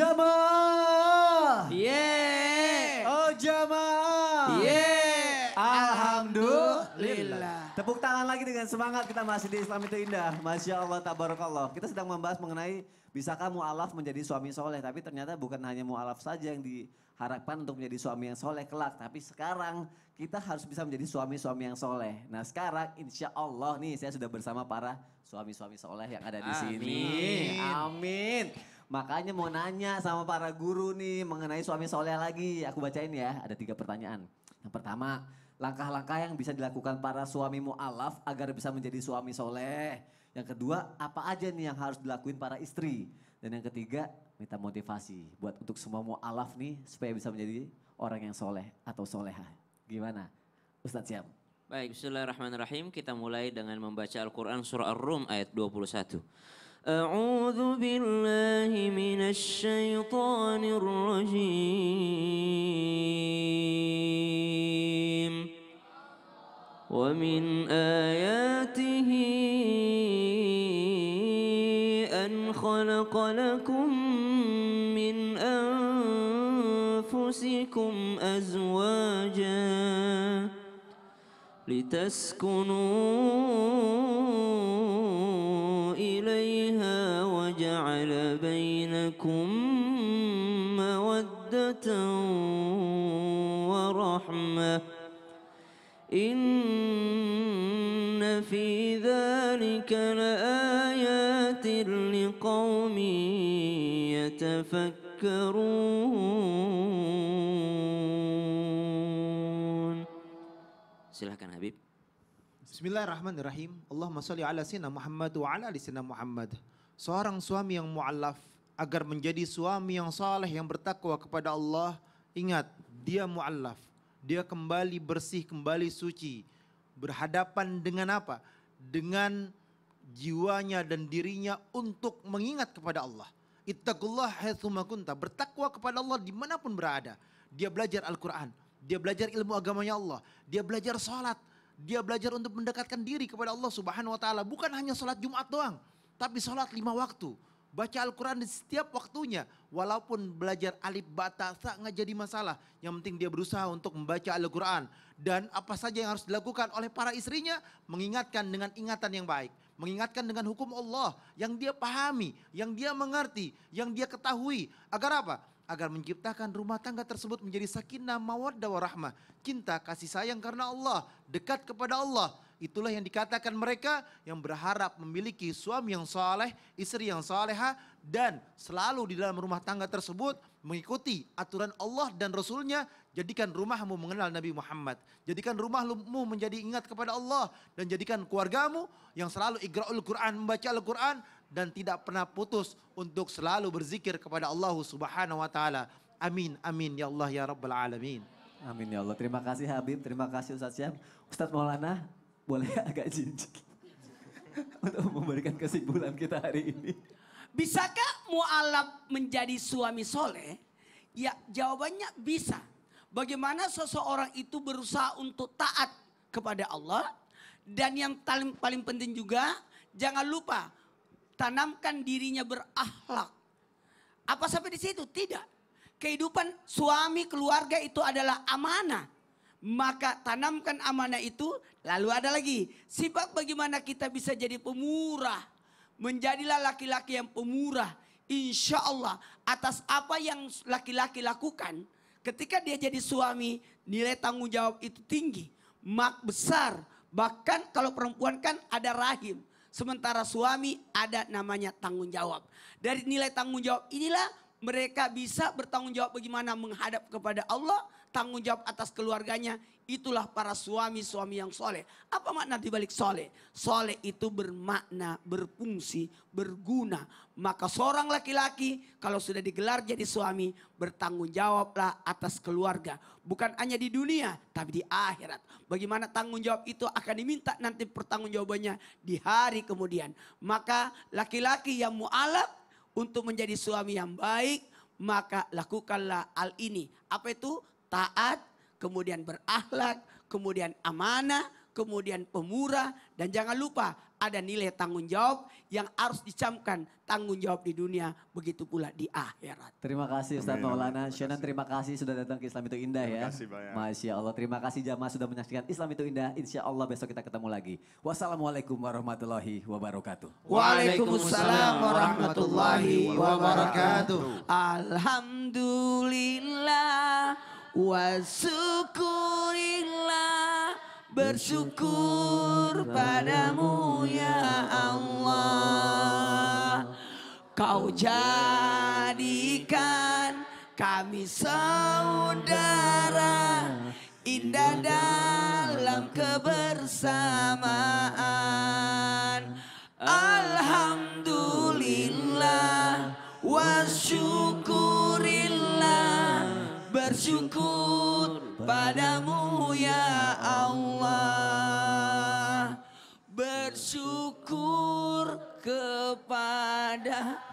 Jamaah. Yeah. Oh jamaah. Yeah. Alhamdulillah. Tepuk tangan lagi dengan semangat kita masih di Islam itu indah. Masya Allah, tabarakallah. Kita sedang membahas mengenai bisakah mu'alaf menjadi suami soleh. Tapi ternyata bukan hanya mu'alaf saja yang diharapkan untuk menjadi suami yang soleh kelak. Tapi sekarang kita harus bisa menjadi suami-suami yang soleh. Nah sekarang insya Allah nih saya sudah bersama para suami-suami soleh yang ada di Amin. sini. Amin. Makanya mau nanya sama para guru nih mengenai suami soleh lagi. Aku bacain ya, ada tiga pertanyaan. Yang pertama, langkah-langkah yang bisa dilakukan para suami mu'alaf agar bisa menjadi suami soleh. Yang kedua, apa aja nih yang harus dilakuin para istri. Dan yang ketiga, minta motivasi buat untuk semua mu'alaf nih supaya bisa menjadi orang yang soleh atau soleha. Gimana? Ustadz siap. Baik, bismillahirrahmanirrahim. Kita mulai dengan membaca Al-Quran Surah Ar-Rum ayat 21. أعوذ بالله من الشيطان الرجيم ومن آياته أن خلق لكم من أنفسكم أزواجا لتسكنوا إليها وجعل بينكم مودة ورحمة إن في ذلك لآيات لقوم يتفكرون Silahkan Habib Bismillahirrahmanirrahim Allahumma salli ala sinna Muhammad wa ala ali sinna Muhammad seorang suami yang mu'allaf agar menjadi suami yang saleh yang bertakwa kepada Allah, ingat dia mu'allaf. Dia kembali bersih, kembali suci. Berhadapan dengan apa? Dengan jiwanya dan dirinya untuk mengingat kepada Allah. Ittaqullah haitsumakunta Bertakwa kepada Allah dimanapun berada. Dia belajar Al-Quran. Dia belajar ilmu agamanya Allah. Dia belajar salat. Dia belajar untuk mendekatkan diri kepada Allah subhanahu wa ta'ala. Bukan hanya salat Jumat doang tapi sholat lima waktu. Baca Al-Quran di setiap waktunya. Walaupun belajar alif bata tak nggak jadi masalah. Yang penting dia berusaha untuk membaca Al-Quran. Dan apa saja yang harus dilakukan oleh para istrinya. Mengingatkan dengan ingatan yang baik. Mengingatkan dengan hukum Allah. Yang dia pahami. Yang dia mengerti. Yang dia ketahui. Agar apa? agar menciptakan rumah tangga tersebut menjadi sakinah mawaddah warahmah. Cinta kasih sayang karena Allah, dekat kepada Allah Itulah yang dikatakan mereka yang berharap memiliki suami yang soleh, istri yang soleha, dan selalu di dalam rumah tangga tersebut mengikuti aturan Allah dan Rasulnya. Jadikan rumahmu mengenal Nabi Muhammad. Jadikan rumahmu menjadi ingat kepada Allah. Dan jadikan keluargamu yang selalu igra'ul Quran, membaca Al-Quran. Dan tidak pernah putus untuk selalu berzikir kepada Allah subhanahu wa ta'ala. Amin, amin ya Allah ya Rabbal Alamin. Amin ya Allah. Terima kasih Habib, terima kasih Ustaz Syam. Ustaz Maulana, boleh agak jinjik untuk memberikan kesimpulan kita hari ini. Bisakah mu'alaf menjadi suami soleh? Ya jawabannya bisa. Bagaimana seseorang itu berusaha untuk taat kepada Allah. Dan yang paling, paling penting juga jangan lupa tanamkan dirinya berakhlak. Apa sampai di situ? Tidak. Kehidupan suami keluarga itu adalah amanah. Maka tanamkan amanah itu Lalu ada lagi, sifat bagaimana kita bisa jadi pemurah. Menjadilah laki-laki yang pemurah. Insya Allah atas apa yang laki-laki lakukan. Ketika dia jadi suami, nilai tanggung jawab itu tinggi. Mak besar, bahkan kalau perempuan kan ada rahim. Sementara suami ada namanya tanggung jawab. Dari nilai tanggung jawab inilah mereka bisa bertanggung jawab bagaimana menghadap kepada Allah, tanggung jawab atas keluarganya. Itulah para suami-suami yang soleh. Apa makna dibalik soleh? Soleh itu bermakna, berfungsi, berguna. Maka seorang laki-laki kalau sudah digelar jadi suami, bertanggung jawablah atas keluarga. Bukan hanya di dunia, tapi di akhirat. Bagaimana tanggung jawab itu akan diminta nanti pertanggung jawabannya di hari kemudian. Maka laki-laki yang mu'alaf untuk menjadi suami yang baik, maka lakukanlah hal ini. Apa itu? Taat, kemudian berakhlak, kemudian amanah, kemudian pemurah, dan jangan lupa ada nilai tanggung jawab yang harus dicamkan tanggung jawab di dunia, begitu pula di akhirat. Terima kasih Ustaz Maulana. Shannon terima kasih sudah datang ke Islam Itu Indah terima ya. Terima kasih banyak. Masya Allah, terima kasih jamaah sudah menyaksikan Islam Itu Indah. Insya Allah besok kita ketemu lagi. Wassalamualaikum warahmatullahi wabarakatuh. Waalaikumsalam warahmatullahi wabarakatuh. Alhamdulillah wa syukurillah bersyukur padamu ya Allah Kau jadikan kami saudara Indah dalam kebersamaan Allah. bersyukur padamu ya Allah bersyukur kepada